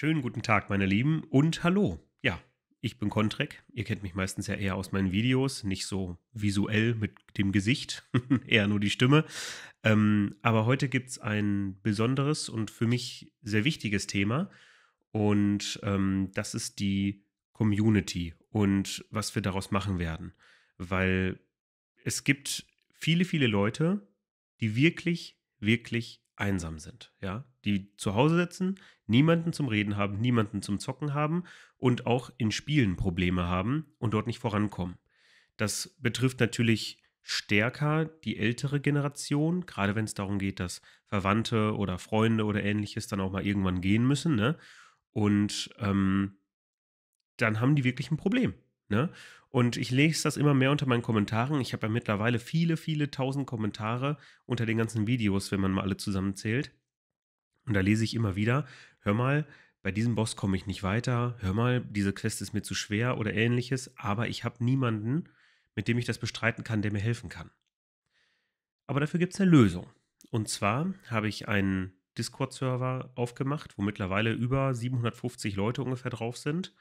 Schönen guten Tag, meine Lieben und hallo. Ja, ich bin Kontrek. Ihr kennt mich meistens ja eher aus meinen Videos, nicht so visuell mit dem Gesicht, eher nur die Stimme. Ähm, aber heute gibt es ein besonderes und für mich sehr wichtiges Thema und ähm, das ist die Community und was wir daraus machen werden. Weil es gibt viele, viele Leute, die wirklich, wirklich einsam sind, ja, die zu Hause sitzen, niemanden zum Reden haben, niemanden zum Zocken haben und auch in Spielen Probleme haben und dort nicht vorankommen. Das betrifft natürlich stärker die ältere Generation, gerade wenn es darum geht, dass Verwandte oder Freunde oder ähnliches dann auch mal irgendwann gehen müssen, ne? Und ähm, dann haben die wirklich ein Problem. Ne? Und ich lese das immer mehr unter meinen Kommentaren. Ich habe ja mittlerweile viele, viele tausend Kommentare unter den ganzen Videos, wenn man mal alle zusammenzählt. Und da lese ich immer wieder, hör mal, bei diesem Boss komme ich nicht weiter, hör mal, diese Quest ist mir zu schwer oder ähnliches, aber ich habe niemanden, mit dem ich das bestreiten kann, der mir helfen kann. Aber dafür gibt es eine Lösung. Und zwar habe ich einen Discord-Server aufgemacht, wo mittlerweile über 750 Leute ungefähr drauf sind.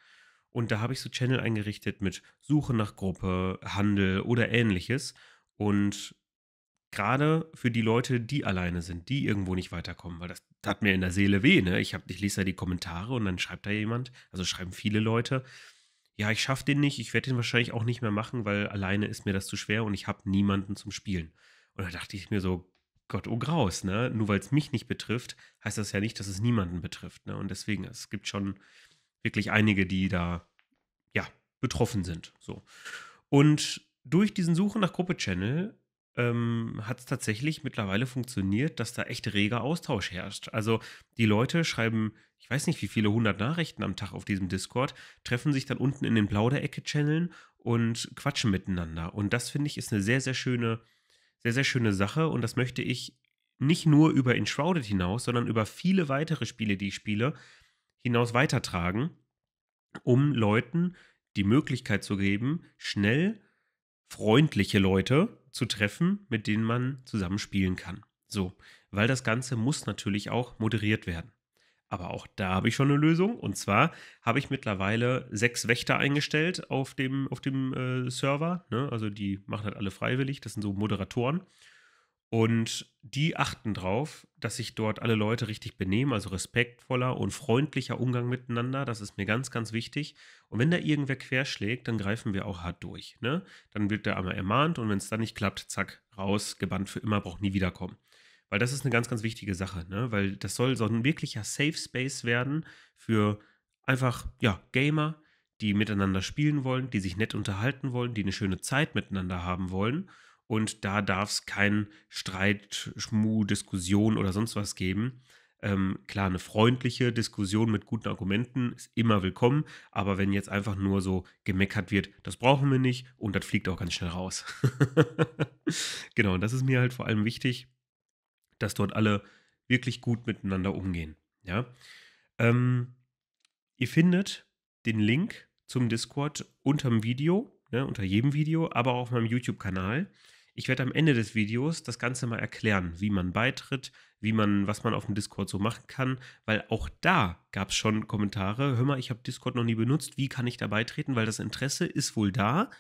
Und da habe ich so Channel eingerichtet mit Suche nach Gruppe, Handel oder ähnliches. Und gerade für die Leute, die alleine sind, die irgendwo nicht weiterkommen, weil das tat mir in der Seele weh. Ne? Ich, ich lese da die Kommentare und dann schreibt da jemand, also schreiben viele Leute, ja, ich schaffe den nicht, ich werde den wahrscheinlich auch nicht mehr machen, weil alleine ist mir das zu schwer und ich habe niemanden zum Spielen. Und da dachte ich mir so, Gott, oh Graus, ne? Nur weil es mich nicht betrifft, heißt das ja nicht, dass es niemanden betrifft. Ne? Und deswegen, es gibt schon wirklich einige, die da betroffen sind. So. Und durch diesen Suchen nach Gruppe-Channel ähm, hat es tatsächlich mittlerweile funktioniert, dass da echt reger Austausch herrscht. Also die Leute schreiben, ich weiß nicht, wie viele hundert Nachrichten am Tag auf diesem Discord, treffen sich dann unten in den Plauderecke-Channeln und quatschen miteinander. Und das finde ich ist eine sehr, sehr schöne, sehr, sehr schöne Sache. Und das möchte ich nicht nur über Enshrouded hinaus, sondern über viele weitere Spiele, die ich spiele, hinaus weitertragen, um Leuten die Möglichkeit zu geben, schnell freundliche Leute zu treffen, mit denen man zusammen spielen kann. So, weil das Ganze muss natürlich auch moderiert werden. Aber auch da habe ich schon eine Lösung. Und zwar habe ich mittlerweile sechs Wächter eingestellt auf dem, auf dem äh, Server. Ne? Also die machen halt alle freiwillig. Das sind so Moderatoren. Und die achten drauf, dass sich dort alle Leute richtig benehmen, also respektvoller und freundlicher Umgang miteinander. Das ist mir ganz, ganz wichtig. Und wenn da irgendwer querschlägt, dann greifen wir auch hart durch. Ne? Dann wird der einmal ermahnt und wenn es dann nicht klappt, zack, raus, gebannt für immer, braucht nie wiederkommen. Weil das ist eine ganz, ganz wichtige Sache, ne? weil das soll so ein wirklicher Safe Space werden für einfach, ja, Gamer, die miteinander spielen wollen, die sich nett unterhalten wollen, die eine schöne Zeit miteinander haben wollen und da darf es keinen Streit, Schmu, Diskussion oder sonst was geben. Ähm, klar, eine freundliche Diskussion mit guten Argumenten ist immer willkommen, aber wenn jetzt einfach nur so gemeckert wird, das brauchen wir nicht und das fliegt auch ganz schnell raus. genau, und das ist mir halt vor allem wichtig, dass dort alle wirklich gut miteinander umgehen. Ja. Ähm, ihr findet den Link zum Discord unterm Video, ne, unter jedem Video, aber auch auf meinem YouTube-Kanal. Ich werde am Ende des Videos das Ganze mal erklären, wie man beitritt, wie man, was man auf dem Discord so machen kann, weil auch da gab es schon Kommentare, hör mal, ich habe Discord noch nie benutzt, wie kann ich da beitreten, weil das Interesse ist wohl da,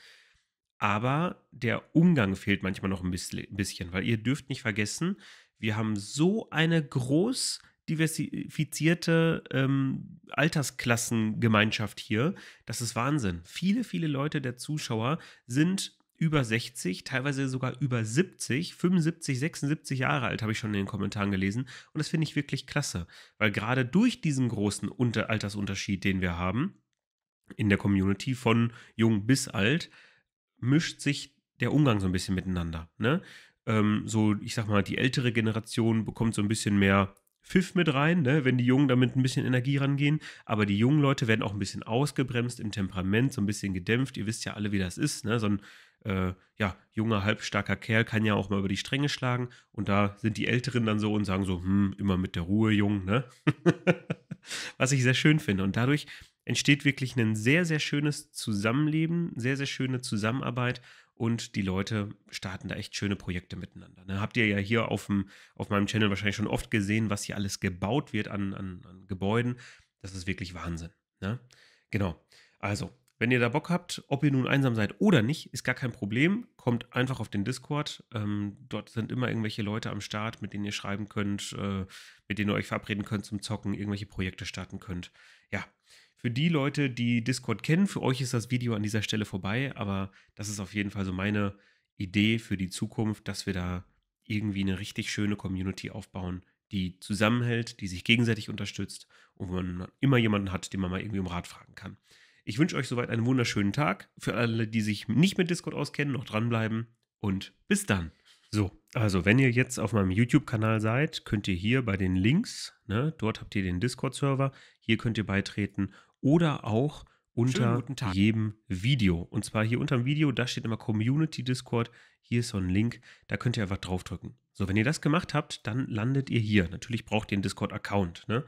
aber der Umgang fehlt manchmal noch ein bisschen, weil ihr dürft nicht vergessen, wir haben so eine groß diversifizierte ähm, Altersklassengemeinschaft hier. Das ist Wahnsinn. Viele, viele Leute der Zuschauer sind über 60, teilweise sogar über 70, 75, 76 Jahre alt, habe ich schon in den Kommentaren gelesen. Und das finde ich wirklich klasse, weil gerade durch diesen großen Unter Altersunterschied, den wir haben in der Community von jung bis alt, mischt sich der Umgang so ein bisschen miteinander. Ne? Ähm, so, ich sag mal, die ältere Generation bekommt so ein bisschen mehr Pfiff mit rein, ne, wenn die Jungen damit ein bisschen Energie rangehen. Aber die jungen Leute werden auch ein bisschen ausgebremst im Temperament, so ein bisschen gedämpft. Ihr wisst ja alle, wie das ist. Ne? So ein äh, ja, junger, halbstarker Kerl kann ja auch mal über die Stränge schlagen. Und da sind die Älteren dann so und sagen so, hm, immer mit der Ruhe, Jung. Ne? Was ich sehr schön finde. Und dadurch entsteht wirklich ein sehr, sehr schönes Zusammenleben, sehr, sehr schöne Zusammenarbeit und die Leute starten da echt schöne Projekte miteinander. Ne? Habt ihr ja hier auf, dem, auf meinem Channel wahrscheinlich schon oft gesehen, was hier alles gebaut wird an, an, an Gebäuden. Das ist wirklich Wahnsinn. Ne? Genau. Also, wenn ihr da Bock habt, ob ihr nun einsam seid oder nicht, ist gar kein Problem. Kommt einfach auf den Discord. Ähm, dort sind immer irgendwelche Leute am Start, mit denen ihr schreiben könnt, äh, mit denen ihr euch verabreden könnt zum Zocken, irgendwelche Projekte starten könnt. Ja, für die Leute, die Discord kennen, für euch ist das Video an dieser Stelle vorbei, aber das ist auf jeden Fall so meine Idee für die Zukunft, dass wir da irgendwie eine richtig schöne Community aufbauen, die zusammenhält, die sich gegenseitig unterstützt und wo man immer jemanden hat, den man mal irgendwie um Rat fragen kann. Ich wünsche euch soweit einen wunderschönen Tag. Für alle, die sich nicht mit Discord auskennen, noch dranbleiben und bis dann. So, also wenn ihr jetzt auf meinem YouTube-Kanal seid, könnt ihr hier bei den Links, ne, dort habt ihr den Discord-Server, hier könnt ihr beitreten oder auch unter jedem Video. Und zwar hier unter dem Video, da steht immer Community Discord. Hier ist so ein Link, da könnt ihr einfach draufdrücken. So, wenn ihr das gemacht habt, dann landet ihr hier. Natürlich braucht ihr einen Discord-Account. Ne?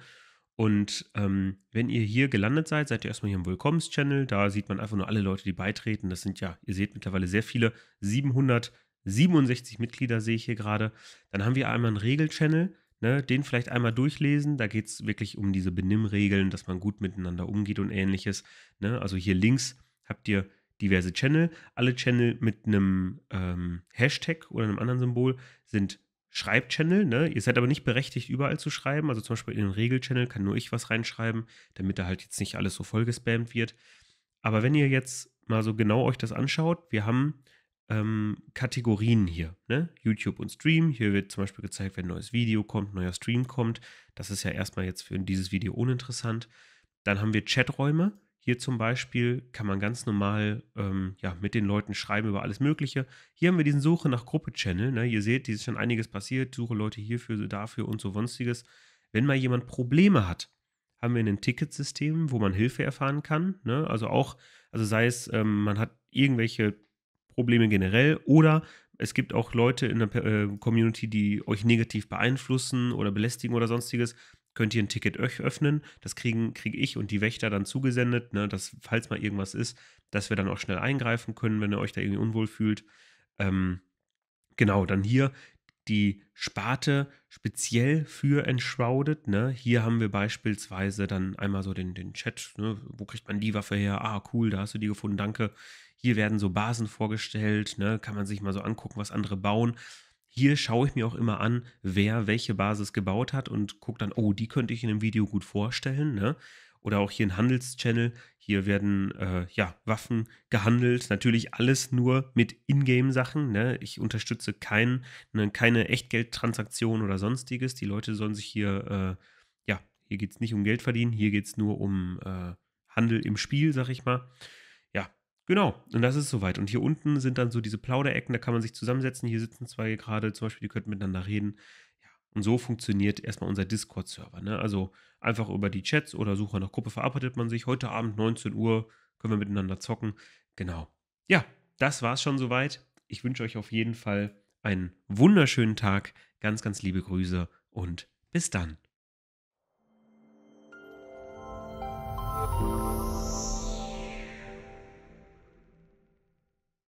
Und ähm, wenn ihr hier gelandet seid, seid ihr erstmal hier im Willkommens-Channel. Da sieht man einfach nur alle Leute, die beitreten. Das sind ja, ihr seht mittlerweile sehr viele, 767 Mitglieder sehe ich hier gerade. Dann haben wir einmal einen Regel-Channel. Ne, den vielleicht einmal durchlesen. Da geht es wirklich um diese Benimmregeln, dass man gut miteinander umgeht und ähnliches. Ne, also hier links habt ihr diverse Channel. Alle Channel mit einem ähm, Hashtag oder einem anderen Symbol sind Schreibchannel. Ne? Ihr seid aber nicht berechtigt, überall zu schreiben. Also zum Beispiel in den Regelchannel kann nur ich was reinschreiben, damit da halt jetzt nicht alles so vollgespammt wird. Aber wenn ihr jetzt mal so genau euch das anschaut, wir haben ähm, Kategorien hier. Ne? YouTube und Stream. Hier wird zum Beispiel gezeigt, wenn ein neues Video kommt, neuer Stream kommt. Das ist ja erstmal jetzt für dieses Video uninteressant. Dann haben wir Chaträume. Hier zum Beispiel kann man ganz normal ähm, ja, mit den Leuten schreiben über alles Mögliche. Hier haben wir diesen Suche nach Gruppe-Channel. Ne? Ihr seht, hier ist schon einiges passiert. Suche Leute hierfür, dafür und so sonstiges. Wenn mal jemand Probleme hat, haben wir ein Ticketsystem, wo man Hilfe erfahren kann. Ne? Also auch, also sei es, ähm, man hat irgendwelche Probleme generell oder es gibt auch Leute in der äh, Community, die euch negativ beeinflussen oder belästigen oder sonstiges. Könnt ihr ein Ticket euch öffnen? Das kriegen, kriege ich und die Wächter dann zugesendet, ne, dass, falls mal irgendwas ist, dass wir dann auch schnell eingreifen können, wenn ihr euch da irgendwie unwohl fühlt. Ähm, genau, dann hier die Sparte speziell für entschraudet. Ne? Hier haben wir beispielsweise dann einmal so den, den Chat, ne? wo kriegt man die Waffe her? Ah, cool, da hast du die gefunden, danke. Hier werden so Basen vorgestellt, ne? kann man sich mal so angucken, was andere bauen. Hier schaue ich mir auch immer an, wer welche Basis gebaut hat und gucke dann, oh, die könnte ich in einem Video gut vorstellen. Ne? oder auch hier ein Handelschannel. Hier werden äh, ja, Waffen gehandelt. Natürlich alles nur mit Ingame-Sachen. Ne? Ich unterstütze kein, ne, keine Echtgeldtransaktion oder sonstiges. Die Leute sollen sich hier, äh, ja, hier geht es nicht um Geld verdienen, hier geht es nur um äh, Handel im Spiel, sag ich mal. Ja, genau. Und das ist soweit. Und hier unten sind dann so diese Plauderecken, da kann man sich zusammensetzen. Hier sitzen zwei gerade zum Beispiel, die könnten miteinander reden. Und so funktioniert erstmal unser Discord-Server. Ne? Also einfach über die Chats oder Suche nach Gruppe verarbeitet man sich. Heute Abend 19 Uhr können wir miteinander zocken. Genau. Ja, das war's schon soweit. Ich wünsche euch auf jeden Fall einen wunderschönen Tag. Ganz, ganz liebe Grüße und bis dann.